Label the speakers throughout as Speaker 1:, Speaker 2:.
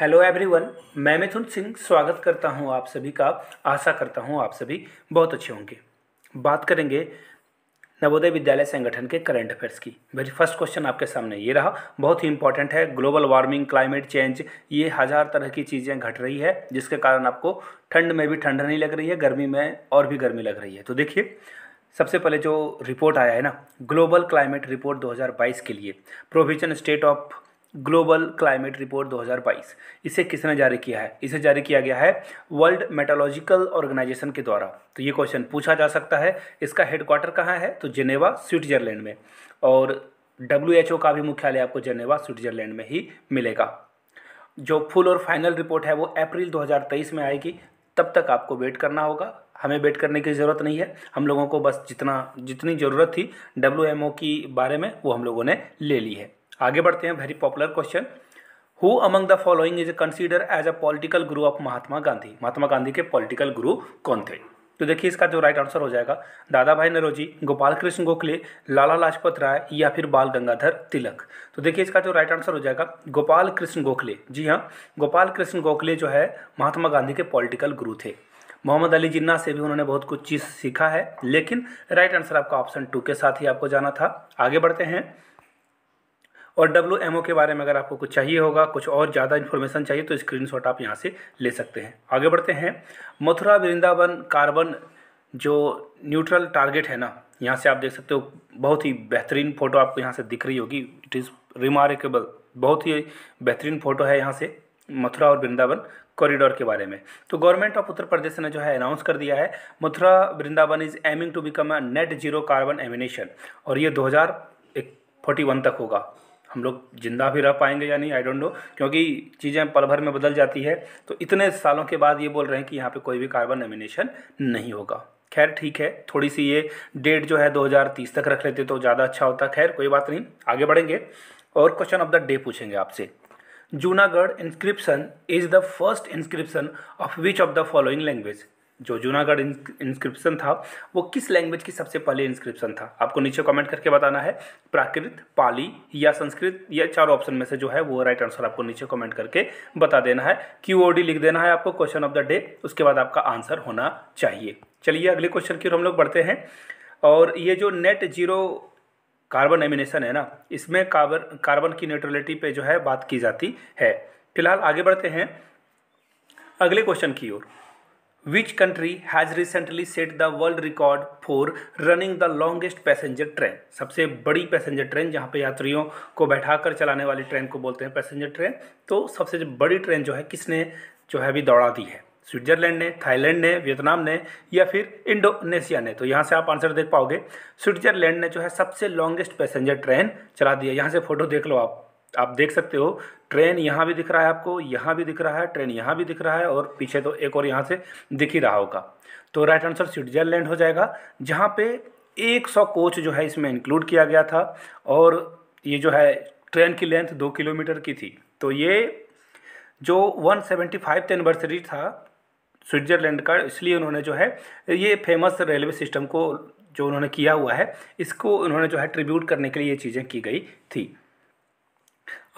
Speaker 1: Hello everyone मैं मिथुन सिंह स्वागत करता हूं आप सभी का आशा करता हूं आप सभी बहुत अच्छे होंगे बात करेंगे नवोदय विद्यालय संगठन के करंट अफेयर्स की वेरी फर्स्ट क्वेश्चन आपके सामने ये रहा बहुत ही इंपॉर्टेंट है ग्लोबल वार्मिंग क्लाइमेट चेंज ये हज़ार तरह की चीज़ें घट रही है जिसके कारण आपको ठंड में भी ठंड नहीं लग रही है गर्मी में और भी गर्मी लग रही है तो देखिए सबसे पहले जो रिपोर्ट आया है ना ग्लोबल क्लाइमेट रिपोर्ट 2022 के लिए provision state of global climate report 2022 इसे किसने जारी किया है इसे जारी किया गया है वर्ल्ड मेटालॉजिकल ऑर्गेनाइजेशन के द्वारा तो ये क्वेश्चन पूछा जा सकता है इसका हेडक्वार्टर कहाँ है तो जिनेवा स्विट्जरलैंड में और डब्ल्यू का भी मुख्यालय आपको जिनेवा स्विट्जरलैंड में ही मिलेगा जो फुल और फाइनल रिपोर्ट है वो अप्रैल 2023 में आएगी तब तक आपको वेट करना होगा हमें वेट करने की ज़रूरत नहीं है हम लोगों को बस जितना जितनी ज़रूरत थी डब्ल्यू की बारे में वो हम लोगों ने ले ली है आगे बढ़ते हैं very popular question who among the following is consider as a political guru of Mahatma Gandhi Mahatma Gandhi के पॉलिटिकल गुरु कौन थे तो देखिए इसका जो राइट आंसर हो जाएगा दादा भाई नरोजी गोपाल कृष्ण गोखले लाला लाजपत राय या फिर बाल गंगाधर तिलक तो देखिए इसका जो राइट आंसर हो जाएगा गोपाल कृष्ण गोखले जी हाँ गोपाल कृष्ण गोखले जो है महात्मा गांधी के पॉलिटिकल गुरु थे मोहम्मद अली जिन्ना से भी उन्होंने बहुत कुछ चीज़ सीखा है लेकिन राइट आंसर आपका ऑप्शन टू के साथ ही आपको जाना था आगे बढ़ते हैं और डब्ल्यू एम ओ के बारे में अगर आपको कुछ चाहिए होगा कुछ और ज़्यादा इन्फॉर्मेशन चाहिए तो स्क्रीन शॉट आप यहाँ से ले सकते हैं आगे बढ़ते हैं मथुरा वृंदावन कार्बन जो न्यूट्रल टारगेट है ना यहाँ से आप देख सकते हो बहुत ही बेहतरीन फ़ोटो आपको यहाँ से दिख रही होगी इट इज़ रिमार्केबल बहुत ही बेहतरीन फ़ोटो है यहाँ से मथुरा और वृंदावन कॉरिडोर के बारे में तो गवर्नमेंट ऑफ उत्तर प्रदेश ने जो है अनाउंस कर दिया है Mathura Vrindavan is aiming to become a net zero carbon emission और ये दो हज़ार एक फोर्टी वन तक होगा हम लोग ज़िंदा भी रह पाएंगे या नहीं आई डोंट नो क्योंकि चीज़ें पल भर में बदल जाती है तो इतने सालों के बाद ये बोल रहे हैं कि यहाँ पे कोई भी कार्बन एमिनेशन नहीं होगा खैर ठीक है थोड़ी सी ये डेट जो है 2030 तक रख लेते तो ज़्यादा अच्छा होता खैर कोई बात नहीं आगे बढ़ेंगे और क्वेश्चन ऑफ द डे पूछेंगे आपसे Junagadh inscription is the first inscription of which of the following language जो जूनागढ़ इंस्क्रिप्शन था वो किस लैंग्वेज की सबसे पहले इंस्क्रिप्शन था आपको नीचे कमेंट करके बताना है प्राकृत पाली या संस्कृत या चार ऑप्शन में से जो है वो राइट आंसर आपको नीचे कमेंट करके बता देना है क्यू ओ डी लिख देना है आपको क्वेश्चन ऑफ द डे उसके बाद आपका आंसर होना चाहिए चलिए अगले क्वेश्चन की ओर हम लोग बढ़ते हैं और ये जो नेट जीरो कार्बन एमिनेशन है ना इसमें कार्बन कार्बन की न्यूट्रलिटी पर जो है बात की जाती है फिलहाल आगे बढ़ते हैं अगले क्वेश्चन की ओर Which country has recently set the world record for running the longest passenger train? सबसे बड़ी पैसेंजर ट्रेन जहाँ पे यात्रियों को बैठाकर चलाने वाली ट्रेन को बोलते हैं पैसेंजर ट्रेन तो सबसे बड़ी ट्रेन जो है किसने जो है अभी दौड़ा दी है स्विट्जरलैंड ने थाईलैंड ने वियतनाम ने या फिर इंडोनेशिया ने तो यहाँ से आप आंसर देख पाओगे स्विट्जरलैंड ने जो है सबसे लॉन्गेस्ट पैसेंजर ट्रेन चला दी है यहाँ से फोटो देख लो आप आप देख सकते हो ट्रेन यहाँ भी दिख रहा है आपको यहाँ भी दिख रहा है ट्रेन यहाँ भी दिख रहा है और पीछे तो एक और यहाँ से दिख ही रहा होगा तो राइट आंसर स्विट्जरलैंड हो जाएगा जहाँ पे 100 कोच जो है इसमें इंक्लूड किया गया था और ये जो है ट्रेन की लेंथ दो किलोमीटर की थी तो ये जो वन सेवेंटी एनिवर्सरी था स्विट्जरलैंड का इसलिए उन्होंने जो है ये फेमस रेलवे सिस्टम को जो उन्होंने किया हुआ है इसको उन्होंने जो है ट्रिब्यूट करने के लिए ये चीज़ें की गई थी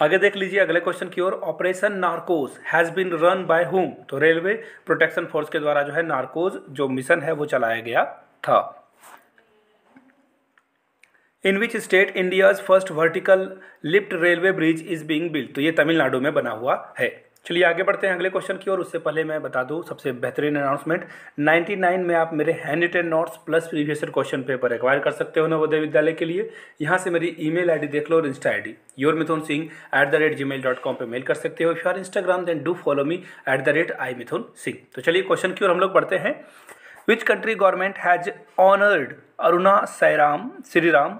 Speaker 1: आगे देख लीजिए अगले क्वेश्चन की ओर operation Narcos has been run by whom तो रेलवे प्रोटेक्शन फोर्स के द्वारा जो है नार्कोज जो मिशन है वो चलाया गया था in which state India's first vertical lift railway bridge is being built तो ये तमिलनाडु में बना हुआ है चलिए आगे बढ़ते हैं अगले क्वेश्चन की और उससे पहले मैं बता दूं सबसे बेहतरीन अनाउंसमेंट 99 में आप मेरे handwritten notes plus previous question paper acquire कर सकते हो नवोदय विद्यालय के लिए यहाँ से मेरी ईमेल आईडी देख लो और insta ID your Mithun Singh at the rate Gmail dot com पर मेल कर सकते हो if Instagram then do follow me at the rate I Mithun Singh तो चलिए क्वेश्चन की ओर हम लोग बढ़ते हैं which country government has honoured Aruna Sairam Shriram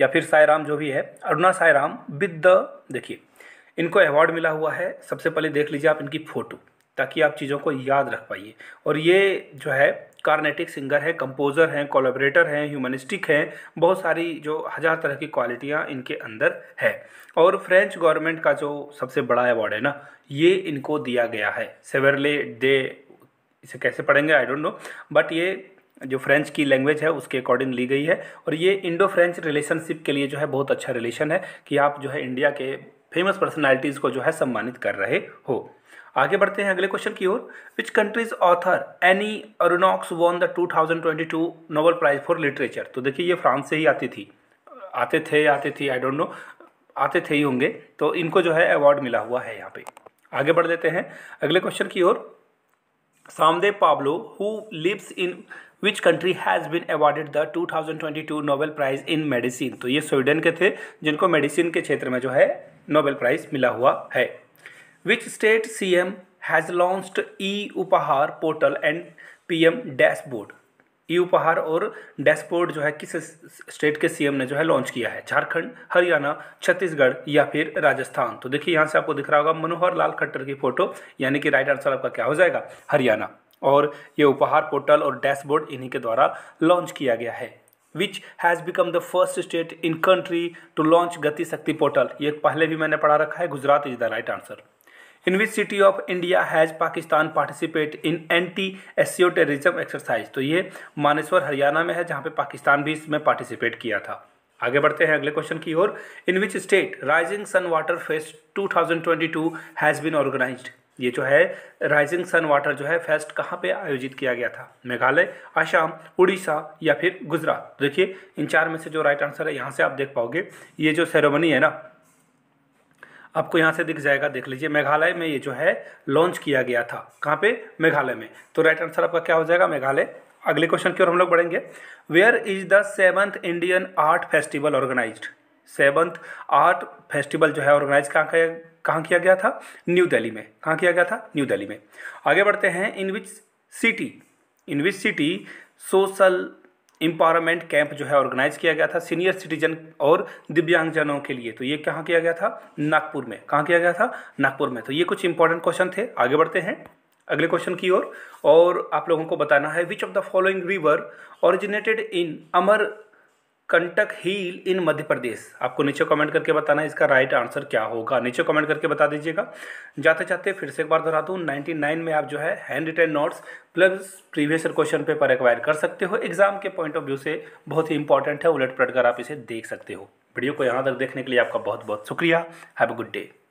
Speaker 1: या फिर सायराम जो भी है अरुणा सायराम विद द देखिए इनको अवार्ड मिला हुआ है सबसे पहले देख लीजिए आप इनकी फ़ोटो ताकि आप चीज़ों को याद रख पाइए और ये जो है कार्नेटिक सिंगर हैं कंपोज़र हैं कोलाबरेटर हैं ह्यूमनिस्टिक हैं बहुत सारी जो हज़ार तरह की क्वालिटियाँ इनके अंदर है और फ्रेंच गवर्नमेंट का जो सबसे बड़ा अवार्ड है ना ये इनको दिया गया है सेवरले डे इसे कैसे पढ़ेंगे आई डोंट नो बट ये जो फ्रेंच की लैंग्वेज है उसके अकॉर्डिंग ली गई है और ये इंडो फ्रेंच रिलेशनशिप के लिए जो है बहुत अच्छा रिलेशन है कि आप जो है इंडिया के फेमस पर्सनैलिटीज़ को जो है सम्मानित कर रहे हो आगे बढ़ते हैं अगले क्वेश्चन की ओर which countries author Annie Ernaux won the 2022 Nobel prize for literature तो देखिए ये फ्रांस से ही आती थी आते थे आते थी आई डोंट नो आते थे ही होंगे तो इनको जो है अवार्ड मिला हुआ है यहाँ पे आगे बढ़ देते हैं अगले क्वेश्चन की ओर सामदेव Pablo who lives in which country has been awarded the 2022 Nobel prize in medicine तो ये स्वीडन के थे जिनको मेडिसिन के क्षेत्र में जो है नोबेल प्राइज मिला हुआ है which state C M has launched ई उपहार portal and P M dashboard ई उपहार और डैशबोर्ड जो है किस स्टेट के सीएम ने जो है लॉन्च किया है झारखंड हरियाणा छत्तीसगढ़ या फिर राजस्थान तो देखिए यहाँ से आपको दिख रहा होगा मनोहर लाल खट्टर की फोटो यानी कि राइट आंसर आपका क्या हो जाएगा हरियाणा और ये उपहार पोर्टल और डैशबोर्ड इन्हीं के द्वारा लॉन्च किया गया है which has become the first state in country to launch Gati Shakti portal ये पहले भी मैंने पढ़ा रखा है Gujarat is the right answer in which city of India has Pakistan participate in anti SCO terrorism exercise तो ये मानेश्वर हरियाणा में है जहाँ पे पाकिस्तान भी इसमें पार्टिसिपेट किया था आगे बढ़ते हैं अगले क्वेश्चन की ओर in which state Rising Sun Water Fest 2022 has been organised ये जो है राइजिंग सन वाटर जो है फेस्ट कहाँ पे आयोजित किया गया था मेघालय आसाम उड़ीसा या फिर गुजरात तो देखिए इन चार में से जो राइट आंसर है यहाँ से आप देख पाओगे ये जो सेरेमनी है ना आपको यहाँ से दिख जाएगा देख लीजिए मेघालय में ये जो है लॉन्च किया गया था कहाँ पे मेघालय में तो राइट आंसर आपका क्या हो जाएगा मेघालय अगले क्वेश्चन की ओर हम लोग बढ़ेंगे where is the seventh Indian art festival organised seventh art festival जो है ऑर्गेनाइज कहाँ किया कहाँ किया गया था न्यू दिल्ली में कहाँ किया गया था न्यू दिल्ली में आगे बढ़ते हैं in which city in which city social empowerment camp जो है ऑर्गेनाइज किया गया था सीनियर सिटीजन और दिव्यांगजनों के लिए तो ये कहाँ किया गया था नागपुर में कहाँ किया गया था नागपुर में तो ये कुछ इंपॉर्टेंट क्वेश्चन थे आगे बढ़ते हैं अगले क्वेश्चन की ओर और, और आप लोगों को बताना है which of the following river originated in Amarkantak hill in Madhya Pradesh आपको नीचे कमेंट करके बताना इसका राइट आंसर क्या होगा नीचे कमेंट करके बता दीजिएगा जाते जाते फिर से एक बार दोहरा दूँ 99 में आप जो है handwritten notes plus previous question paper acquire कर सकते हो एग्जाम के पॉइंट ऑफ व्यू से बहुत ही इंपॉर्टेंट है उलट पलट कर आप इसे देख सकते हो वीडियो को यहाँ तक देखने के लिए आपका बहुत बहुत शुक्रिया हैव अ गुड डे